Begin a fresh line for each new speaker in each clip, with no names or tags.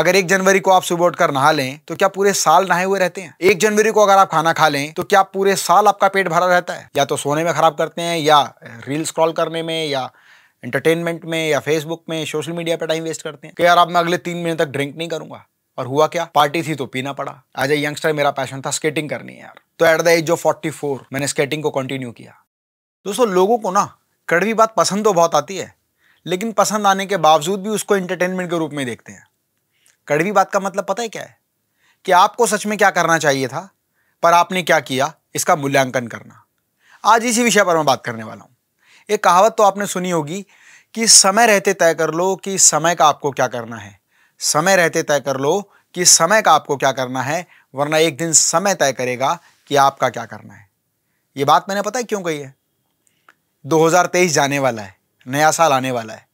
अगर एक जनवरी को आप सुबह उठकर नहा लें तो क्या पूरे साल नहाए हुए रहते हैं एक जनवरी को अगर आप खाना खा लें तो क्या पूरे साल आपका पेट भरा रहता है या तो सोने में खराब करते हैं या रील स्क्रॉल करने में या एंटरटेनमेंट में या फेसबुक में सोशल मीडिया पर टाइम वेस्ट करते हैं कि यार अब मैं अगले तीन महीने तक ड्रिंक नहीं करूंगा और हुआ क्या पार्टी थी तो पीना पड़ा आज ए यंगस्टर मेरा पैशन था स्केटिंग करनी है यार तो at the age of forty four मैंने स्केटिंग को कंटिन्यू किया दोस्तों लोगों को ना कड़वी बात पसंद तो बहुत आती है लेकिन पसंद आने के बावजूद भी उसको एंटरटेनमेंट के रूप में देखते हैं कड़वी बात का मतलब पता है क्या है कि आपको सच में क्या करना चाहिए था पर आपने क्या किया इसका मूल्यांकन करना आज इसी विषय पर मैं बात करने वाला हूं एक कहावत तो आपने सुनी होगी कि समय रहते तय कर लो कि समय का आपको क्या करना है समय रहते तय कर लो कि समय का आपको क्या करना है वरना एक दिन समय तय करेगा कि आपका क्या करना है ये बात मैंने पता है क्यों कही है 2023 जाने वाला है नया साल आने वाला है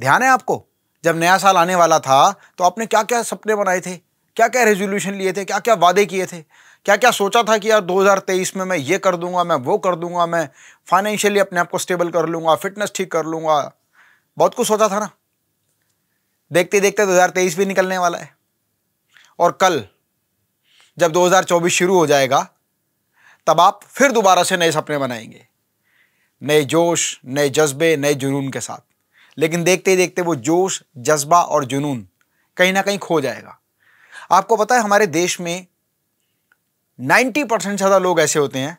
ध्यान है आपको जब नया साल आने वाला था तो आपने क्या क्या सपने बनाए थे क्या क्या रेजोल्यूशन लिए थे क्या क्या वादे किए थे क्या क्या सोचा था कि यार 2023 में मैं ये कर दूंगा मैं वो कर दूंगा मैं फाइनेंशियली अपने आप को स्टेबल कर लूंगा फिटनेस ठीक कर लूंगा बहुत कुछ सोचा था ना देखते देखते 2023 भी निकलने वाला है और कल जब 2024 शुरू हो जाएगा तब आप फिर दोबारा से नए सपने बनाएंगे नए जोश नए जज्बे नए जुनून के साथ लेकिन देखते ही देखते वो जोश जज्बा और जुनून कहीं ना कहीं खो जाएगा आपको पता है हमारे देश में 90 परसेंट ज़्यादा लोग ऐसे होते हैं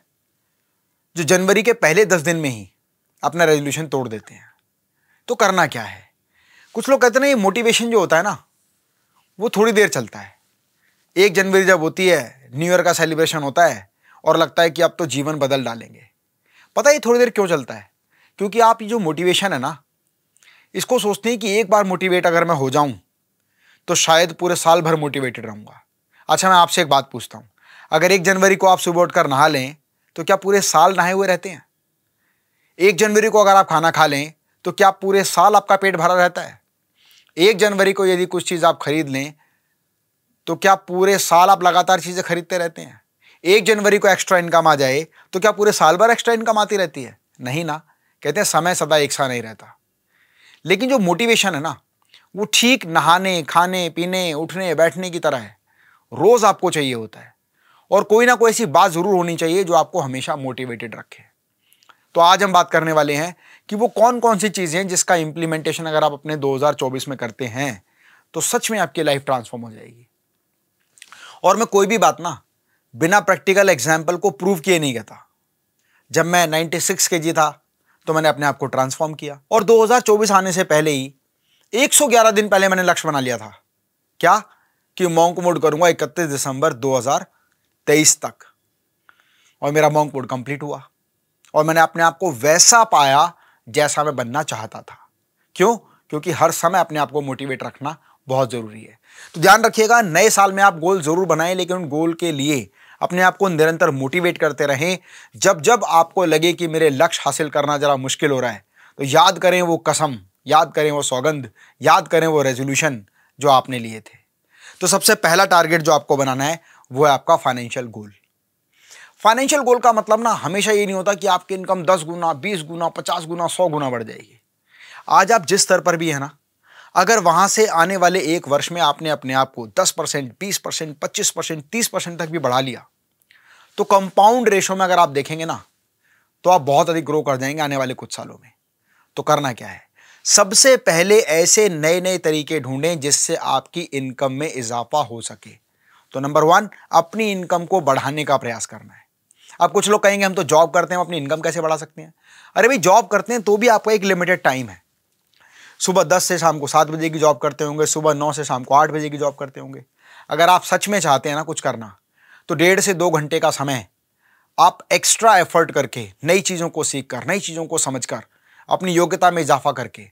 जो जनवरी के पहले दस दिन में ही अपना रेजोल्यूशन तोड़ देते हैं तो करना क्या है कुछ लोग कहते हैं ना ये मोटिवेशन जो होता है ना वो थोड़ी देर चलता है एक जनवरी जब होती है न्यू ईयर का सेलिब्रेशन होता है और लगता है कि अब तो जीवन बदल डालेंगे पता ही थोड़ी देर क्यों चलता है क्योंकि आप ये जो मोटिवेशन है ना इसको सोचते हैं कि एक बार मोटिवेट अगर मैं हो जाऊं तो शायद पूरे साल भर मोटिवेटेड रहूंगा अच्छा मैं आपसे एक बात पूछता हूँ अगर एक जनवरी को आप सुबह उठकर नहा लें तो क्या पूरे साल नहाए हुए रहते हैं एक जनवरी को अगर आप खाना खा लें तो क्या पूरे साल आपका पेट भरा रहता है एक जनवरी को यदि कुछ चीज़ आप खरीद लें तो क्या पूरे साल आप लगातार चीज़ें खरीदते रहते हैं एक जनवरी को एक्स्ट्रा इनकम आ जाए तो क्या पूरे साल भर एक्स्ट्रा इनकम आती रहती है नहीं ना कहते हैं समय सदा एक सा नहीं रहता लेकिन जो मोटिवेशन है ना वो ठीक नहाने खाने पीने उठने बैठने की तरह है रोज़ आपको चाहिए होता है और कोई ना कोई ऐसी बात ज़रूर होनी चाहिए जो आपको हमेशा मोटिवेटेड रखे तो आज हम बात करने वाले हैं कि वो कौन कौन सी चीज़ें जिसका इंप्लीमेंटेशन अगर आप अपने 2024 में करते हैं तो सच में आपकी लाइफ ट्रांसफॉर्म हो जाएगी और मैं कोई भी बात ना बिना प्रैक्टिकल एग्जाम्पल को प्रूव किए नहीं कहता जब मैं 96 के जी था तो मैंने अपने आप को ट्रांसफॉर्म किया और 2024 आने से पहले ही 111 दिन पहले मैंने लक्ष्य बना लिया था क्या कि मॉन्क मोड करूंगा 31 दिसंबर 2023 तक और मेरा मॉन्क मोड कंप्लीट हुआ और मैंने अपने आप को वैसा पाया जैसा मैं बनना चाहता था क्यों क्योंकि हर समय अपने आप को मोटिवेट रखना बहुत ज़रूरी है तो ध्यान रखिएगा नए साल में आप गोल ज़रूर बनाएं लेकिन उन गोल के लिए अपने आप को निरंतर मोटिवेट करते रहें जब जब आपको लगे कि मेरे लक्ष्य हासिल करना ज़रा मुश्किल हो रहा है तो याद करें वो कसम याद करें वो सौगंध याद करें वो रेजोल्यूशन जो आपने लिए थे तो सबसे पहला टारगेट जो आपको बनाना है वो है आपका फाइनेंशियल गोल फाइनेंशियल गोल का मतलब ना हमेशा ये नहीं होता कि आपकी इनकम दस गुना बीस गुना पचास गुना सौ गुना बढ़ जाएगी आज आप जिस स्तर पर भी है ना अगर वहाँ से आने वाले एक वर्ष में आपने अपने आप को दस परसेंट बीस परसेंट पच्चीस परसेंट तीस परसेंट तक भी बढ़ा लिया तो कंपाउंड रेशो में अगर आप देखेंगे ना तो आप बहुत अधिक ग्रो कर जाएंगे आने वाले कुछ सालों में तो करना क्या है सबसे पहले ऐसे नए नए तरीके ढूंढें जिससे आपकी इनकम में इजाफा हो सके तो नंबर वन अपनी इनकम को बढ़ाने का प्रयास करना है अब कुछ लोग कहेंगे हम तो जॉब करते हैं अपनी इनकम कैसे बढ़ा सकते हैं अरे भाई जॉब करते हैं तो भी आपका एक लिमिटेड टाइम है सुबह दस से शाम को सात बजे की जॉब करते होंगे सुबह नौ से शाम को आठ बजे की जॉब करते होंगे अगर आप सच में चाहते हैं ना कुछ करना तो डेढ़ से दो घंटे का समय आप एक्स्ट्रा एफर्ट करके नई चीज़ों को सीख कर नई चीज़ों को समझ कर अपनी योग्यता में इजाफा करके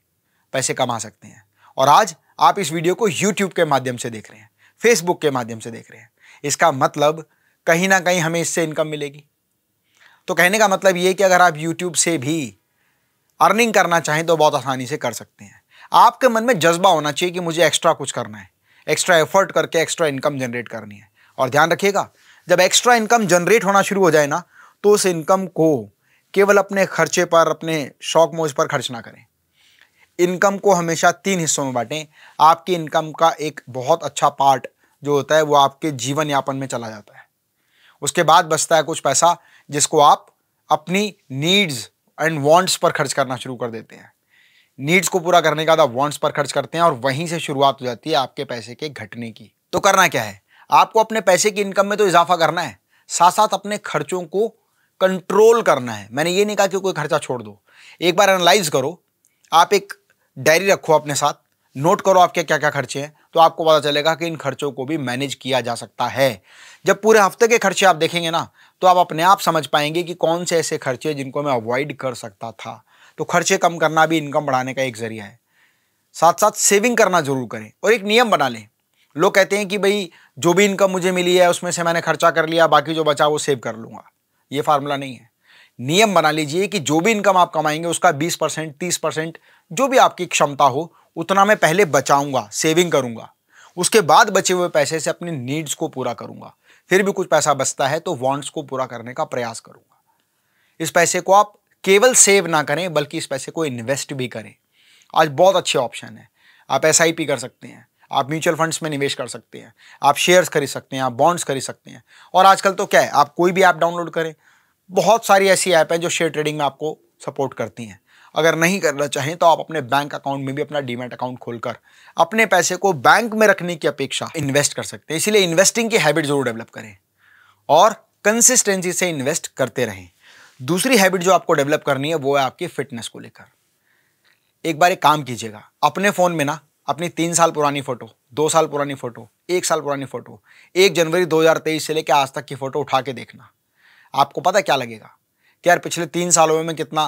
पैसे कमा सकते हैं और आज आप इस वीडियो को यूट्यूब के माध्यम से देख रहे हैं फेसबुक के माध्यम से देख रहे हैं इसका मतलब कहीं ना कहीं हमें इससे इनकम मिलेगी तो कहने का मतलब ये कि अगर आप यूट्यूब से भी अर्निंग करना चाहें तो बहुत आसानी से कर सकते हैं आपके मन में जज्बा होना चाहिए कि मुझे एक्स्ट्रा कुछ करना है एक्स्ट्रा एफर्ट करके एक्स्ट्रा इनकम जनरेट करनी है और ध्यान रखिएगा जब एक्स्ट्रा इनकम जनरेट होना शुरू हो जाए ना तो उस इनकम को केवल अपने खर्चे पर अपने शौक मौज पर खर्च ना करें इनकम को हमेशा तीन हिस्सों में बांटें आपकी इनकम का एक बहुत अच्छा पार्ट जो होता है वो आपके जीवन यापन में चला जाता है उसके बाद बचता है कुछ पैसा जिसको आप अपनी नीड्स एंड वांट्स पर खर्च करना शुरू कर देते हैं नीड्स को पूरा करने के बाद वांट्स पर खर्च करते हैं और वहीं से शुरुआत हो जाती है आपके पैसे के घटने की तो करना क्या है आपको अपने पैसे की इनकम में तो इजाफा करना है साथ साथ अपने खर्चों को कंट्रोल करना है मैंने ये नहीं कहा कि कोई खर्चा छोड़ दो एक बार एनालाइज करो आप एक डायरी रखो अपने साथ नोट करो आपके क्या क्या खर्चे हैं तो आपको पता चलेगा कि इन खर्चों को भी मैनेज किया जा सकता है जब पूरे हफ्ते के खर्चे आप देखेंगे ना तो आप अपने आप समझ पाएंगे कि कौन से ऐसे खर्चे जिनको मैं अवॉइड कर सकता था तो खर्चे कम करना भी इनकम बढ़ाने का एक जरिया है साथ साथ सेविंग करना जरूर करें और एक नियम बना लें लोग कहते हैं कि भाई जो भी इनकम मुझे मिली है उसमें से मैंने खर्चा कर लिया बाकी जो बचा वो सेव कर लूँगा ये फार्मूला नहीं है नियम बना लीजिए कि जो भी इनकम आप कमाएंगे उसका 20 परसेंट तीस परसेंट जो भी आपकी क्षमता हो उतना मैं पहले बचाऊंगा सेविंग करूंगा उसके बाद बचे हुए पैसे से अपने नीड्स को पूरा करूंगा फिर भी कुछ पैसा बचता है तो वांट्स को पूरा करने का प्रयास करूंगा इस पैसे को आप केवल सेव ना करें बल्कि इस पैसे को इन्वेस्ट भी करें आज बहुत अच्छे ऑप्शन है आप एस कर सकते हैं आप म्यूचुअल फंड्स में निवेश कर सकते हैं आप शेयर्स खरीद सकते हैं आप बॉन्ड्स खरीद सकते हैं और आजकल तो क्या है आप कोई भी ऐप डाउनलोड करें बहुत सारी ऐसी ऐप हैं जो शेयर ट्रेडिंग में आपको सपोर्ट करती हैं अगर नहीं करना चाहें तो आप अपने बैंक अकाउंट में भी अपना डीमेट अकाउंट खोलकर अपने पैसे को बैंक में रखने की अपेक्षा इन्वेस्ट कर सकते हैं इसीलिए इन्वेस्टिंग की हैबिट ज़रूर डेवलप करें और कंसिस्टेंसी से इन्वेस्ट करते रहें दूसरी हैबिट जो आपको डेवलप करनी है वो है आपकी फिटनेस को लेकर एक बार एक काम कीजिएगा अपने फ़ोन में ना अपनी तीन साल पुरानी फ़ोटो दो साल पुरानी फ़ोटो एक साल पुरानी फ़ोटो एक जनवरी 2023 से लेकर आज तक की फ़ोटो उठा के देखना आपको पता क्या लगेगा कि यार पिछले तीन सालों में मैं कितना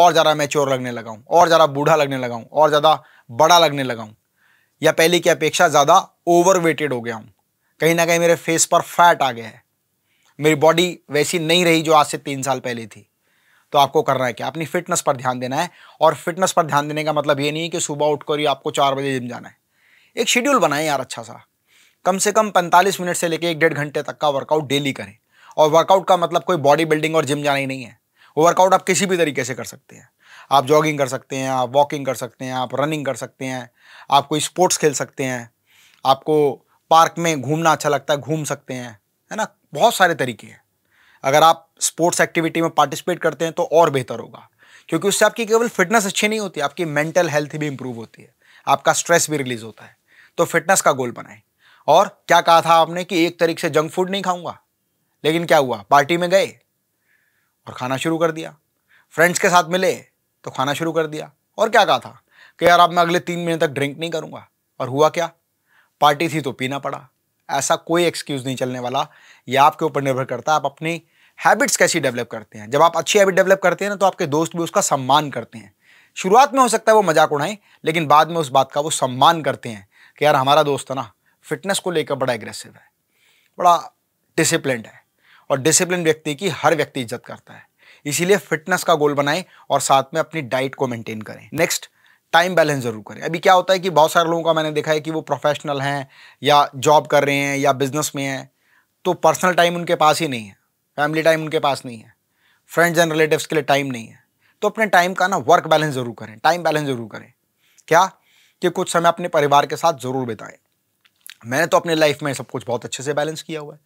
और ज़्यादा मैच्योर लगने लगा हूँ और ज़्यादा बूढ़ा लगने लगा हूँ और ज़्यादा बड़ा लगने लगा हूँ या पहले की अपेक्षा ज़्यादा ओवर वेटेड हो गया हूँ कहीं ना कहीं मेरे फेस पर फैट आ गया है मेरी बॉडी वैसी नहीं रही जो आज से तीन साल पहले थी तो आपको करना है क्या अपनी फिटनेस पर ध्यान देना है और फिटनेस पर ध्यान देने का मतलब ये नहीं है कि सुबह उठकर ही आपको चार बजे जिम जाना है एक शेड्यूल बनाएं यार अच्छा सा कम से कम पैंतालीस मिनट से लेकर एक डेढ़ घंटे तक का वर्कआउट डेली करें और वर्कआउट का मतलब कोई बॉडी बिल्डिंग और जिम जाना ही नहीं है वर्कआउट आप किसी भी तरीके से कर सकते हैं आप जॉगिंग कर सकते हैं आप वॉकिंग कर सकते हैं आप रनिंग कर सकते हैं आप कोई स्पोर्ट्स खेल सकते हैं आपको पार्क में घूमना अच्छा लगता है घूम सकते हैं है ना बहुत सारे तरीके हैं अगर आप स्पोर्ट्स एक्टिविटी में पार्टिसिपेट करते हैं तो और बेहतर होगा क्योंकि उससे आपकी केवल फिटनेस अच्छी नहीं होती आपकी मेंटल हेल्थ भी इंप्रूव होती है आपका स्ट्रेस भी रिलीज होता है तो फिटनेस का गोल बनाए और क्या कहा था आपने कि एक तरीके से जंक फूड नहीं खाऊंगा लेकिन क्या हुआ पार्टी में गए और खाना शुरू कर दिया फ्रेंड्स के साथ मिले तो खाना शुरू कर दिया और क्या कहा था कि यार अब मैं अगले तीन महीने तक ड्रिंक नहीं करूँगा और हुआ क्या पार्टी थी तो पीना पड़ा ऐसा कोई एक्सक्यूज़ नहीं चलने वाला ये आपके ऊपर निर्भर करता है आप अपनी हैबिट्स कैसी डेवलप करते हैं जब आप अच्छी हैबिट डेवलप करते हैं ना तो आपके दोस्त भी उसका सम्मान करते हैं शुरुआत में हो सकता है वो मजाक उड़ाएं लेकिन बाद में उस बात का वो सम्मान करते हैं कि यार हमारा दोस्त है ना फिटनेस को लेकर बड़ा एग्रेसिव है बड़ा डिसिप्लेंड है और डिसिप्लिन व्यक्ति की हर व्यक्ति इज्जत करता है इसीलिए फिटनेस का गोल बनाएं और साथ में अपनी डाइट को मेंटेन करें नेक्स्ट टाइम बैलेंस जरूर करें अभी क्या होता है कि बहुत सारे लोगों का मैंने देखा है कि वो प्रोफेशनल हैं या जॉब कर रहे हैं या बिजनेस में हैं तो पर्सनल टाइम उनके पास ही नहीं है फैमिली टाइम उनके पास नहीं है फ्रेंड्स एंड रिलेटिव्स के लिए टाइम नहीं है तो अपने टाइम का ना वर्क बैलेंस ज़रूर करें टाइम बैलेंस ज़रूर करें क्या कि कुछ समय अपने परिवार के साथ ज़रूर बिताएं मैंने तो अपने लाइफ में सब कुछ बहुत अच्छे से बैलेंस किया हुआ है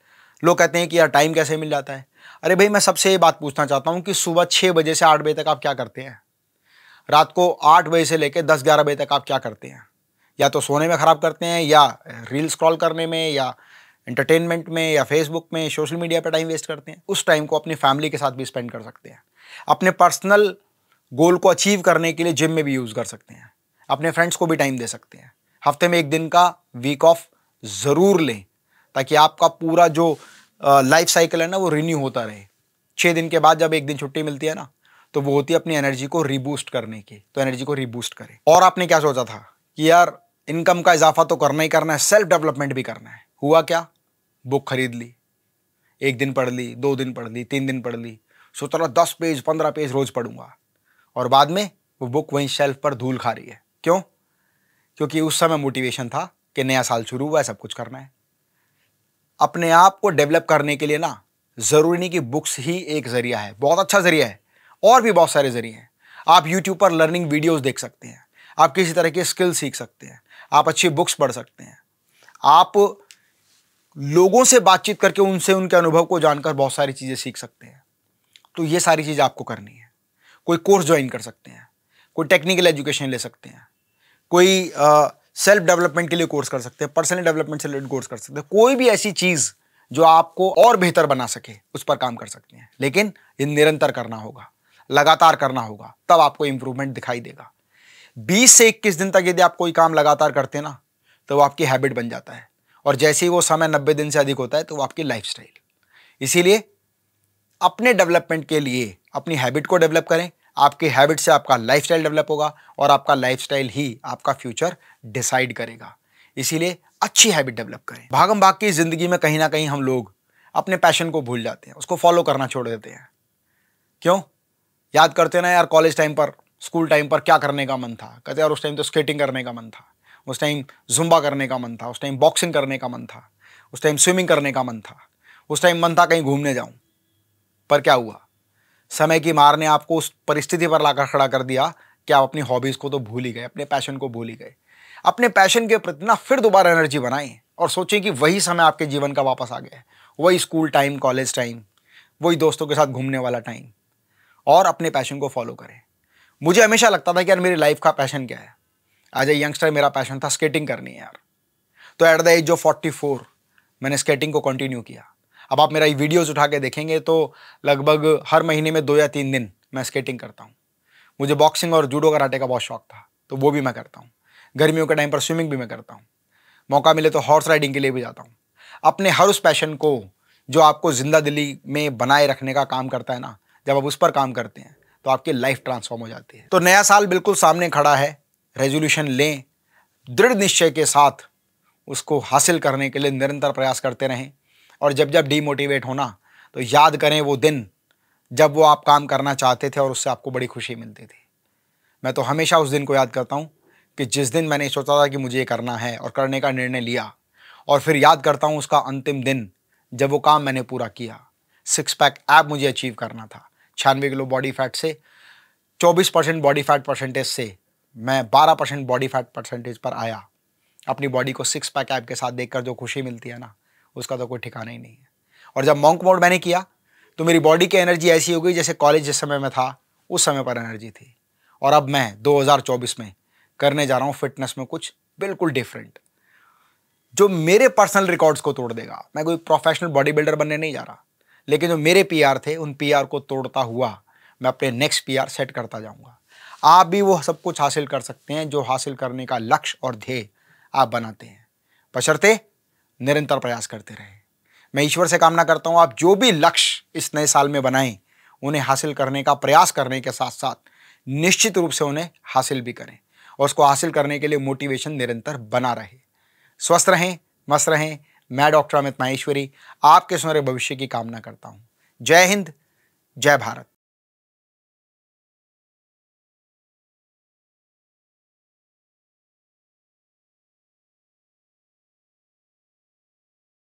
लोग कहते हैं कि यार टाइम कैसे मिल जाता है अरे भाई मैं सबसे ये बात पूछना चाहता हूँ कि सुबह छः बजे से आठ बजे तक आप क्या करते हैं रात को आठ बजे से लेकर दस ग्यारह बजे तक आप क्या करते हैं या तो सोने में ख़राब करते हैं या रील स्क्रॉल करने में या एंटरटेनमेंट में या फेसबुक में सोशल मीडिया पर टाइम वेस्ट करते हैं उस टाइम को अपनी फैमिली के साथ भी स्पेंड कर सकते हैं अपने पर्सनल गोल को अचीव करने के लिए जिम में भी यूज़ कर सकते हैं अपने फ्रेंड्स को भी टाइम दे सकते हैं हफ्ते में एक दिन का वीक ऑफ ज़रूर लें ताकि आपका पूरा जो लाइफ साइकिल है ना वो रिन्यू होता रहे छः दिन के बाद जब एक दिन छुट्टी मिलती है ना तो वो होती है अपनी एनर्जी को रिबूस्ट करने की तो एनर्जी को रिबूस्ट करें और आपने क्या सोचा था कि यार इनकम का इजाफा तो करना ही करना है सेल्फ डेवलपमेंट भी करना है हुआ क्या बुक खरीद ली एक दिन पढ़ ली दो दिन पढ़ ली तीन दिन पढ़ ली सोच रहा दस पेज पंद्रह पेज रोज़ पढ़ूंगा और बाद में वो बुक वहीं शेल्फ पर धूल खा रही है क्यों क्योंकि उस समय मोटिवेशन था कि नया साल शुरू हुआ है सब कुछ करना है अपने आप को डेवलप करने के लिए ना ज़रूरी नहीं कि बुक्स ही एक ज़रिया है बहुत अच्छा ज़रिया है और भी बहुत सारे ज़रिए हैं आप यूट्यूब पर लर्निंग वीडियोज़ देख सकते हैं आप किसी तरह के स्किल सीख सकते हैं आप अच्छी बुक्स पढ़ सकते हैं आप लोगों से बातचीत करके उनसे उनके अनुभव को जानकर बहुत सारी चीज़ें सीख सकते हैं तो ये सारी चीज़ आपको करनी है कोई कोर्स ज्वाइन कर सकते हैं कोई टेक्निकल एजुकेशन ले सकते हैं कोई आ, सेल्फ डेवलपमेंट के लिए कोर्स कर सकते हैं पर्सनल डेवलपमेंट से रिलेटेड कोर्स कर सकते हैं कोई भी ऐसी चीज़ जो आपको और बेहतर बना सके उस पर काम कर सकते हैं लेकिन ये निरंतर करना होगा लगातार करना होगा तब आपको इंप्रूवमेंट दिखाई देगा 20 से 21 दिन तक यदि आप कोई काम लगातार करते हैं ना तो वो आपकी हैबिट बन जाता है और जैसे ही वो समय 90 दिन से अधिक होता है तो वो आपकी लाइफ इसीलिए अपने डेवलपमेंट के लिए अपनी हैबिट को डेवलप करें आपके हैबिट से आपका लाइफ डेवलप होगा और आपका लाइफ ही आपका फ्यूचर डिसाइड करेगा इसीलिए अच्छी हैबिट डेवलप करें भागम भाग की ज़िंदगी में कहीं ना कहीं हम लोग अपने पैशन को भूल जाते हैं उसको फॉलो करना छोड़ देते हैं क्यों याद करते ना यार कॉलेज टाइम पर स्कूल टाइम पर क्या करने का मन था कहते यार उस टाइम तो स्केटिंग करने का मन था उस टाइम जुम्बा करने का मन था उस टाइम बॉक्सिंग करने का मन था उस टाइम स्विमिंग करने का मन था उस टाइम मन था कहीं घूमने जाऊं पर क्या हुआ समय की मार ने आपको उस परिस्थिति पर लाकर खड़ा कर दिया कि आप अपनी हॉबीज़ को तो भूल ही गए अपने पैशन को भूल ही गए अपने पैशन के प्रति ना फिर दोबारा एनर्जी बनाएं और सोचें कि वही समय आपके जीवन का वापस आ गया है वही स्कूल टाइम कॉलेज टाइम वही दोस्तों के साथ घूमने वाला टाइम और अपने पैशन को फॉलो करें मुझे हमेशा लगता था कि यार मेरी लाइफ का पैशन क्या है एज ए यंगस्टर मेरा पैशन था स्केटिंग करनी है यार तो at the age of forty four मैंने स्केटिंग को कंटिन्यू किया अब आप मेरा ये वीडियोज़ उठा के देखेंगे तो लगभग हर महीने में दो या तीन दिन मैं स्केटिंग करता हूँ मुझे बॉक्सिंग और जूडो कराटे का बहुत शौक था तो वो भी मैं करता हूँ गर्मियों के टाइम पर स्विमिंग भी मैं करता हूँ मौका मिले तो हॉर्स राइडिंग के लिए भी जाता हूँ अपने हर उस पैशन को जो आपको ज़िंदा दिल्ली में बनाए रखने का काम करता है ना जब आप उस पर काम करते हैं तो आपकी लाइफ ट्रांसफॉर्म हो जाती है तो नया साल बिल्कुल सामने खड़ा है रेजोल्यूशन लें दृढ़ निश्चय के साथ उसको हासिल करने के लिए निरंतर प्रयास करते रहें और जब जब डीमोटिवेट होना तो याद करें वो दिन जब वो आप काम करना चाहते थे और उससे आपको बड़ी खुशी मिलती थी मैं तो हमेशा उस दिन को याद करता हूँ कि जिस दिन मैंने सोचा था कि मुझे ये करना है और करने का निर्णय लिया और फिर याद करता हूँ उसका अंतिम दिन जब वो काम मैंने पूरा किया सिक्स पैक ऐप मुझे अचीव करना था छियानवे किलो बॉडी फैट से चौबीस परसेंट बॉडी फैट परसेंटेज से मैं बारह परसेंट बॉडी फैट परसेंटेज पर आया अपनी बॉडी को सिक्स पैक ऐप के साथ देखकर जो खुशी मिलती है ना उसका तो कोई ठिकाना ही नहीं है और जब मॉन्क मोड मैंने किया तो मेरी बॉडी की एनर्जी ऐसी हो गई जैसे कॉलेज जिस समय में था उस समय पर एनर्जी थी और अब मैं 2024 में करने जा रहा हूँ फिटनेस में कुछ बिल्कुल डिफरेंट जो मेरे पर्सनल रिकॉर्ड्स को तोड़ देगा मैं कोई प्रोफेशनल बॉडी बिल्डर बनने नहीं जा रहा लेकिन जो मेरे पीआर थे उन पीआर को तोड़ता हुआ मैं अपने नेक्स्ट पीआर सेट करता जाऊंगा आप भी वो सब कुछ हासिल कर सकते हैं जो हासिल करने का लक्ष्य और ध्येय आप बनाते हैं बशर्ते निरंतर प्रयास करते रहें मैं ईश्वर से कामना करता हूँ आप जो भी लक्ष्य इस नए साल में बनाएं उन्हें हासिल करने का प्रयास करने के साथ साथ निश्चित रूप से उन्हें हासिल भी करें और उसको हासिल करने के लिए मोटिवेशन निरंतर बना रहे स्वस्थ रहें मस्त रहें मैं डॉक्टर अमित माहेश्वरी आपके सुनहरे भविष्य की कामना करता हूँ जय हिंद जय भारत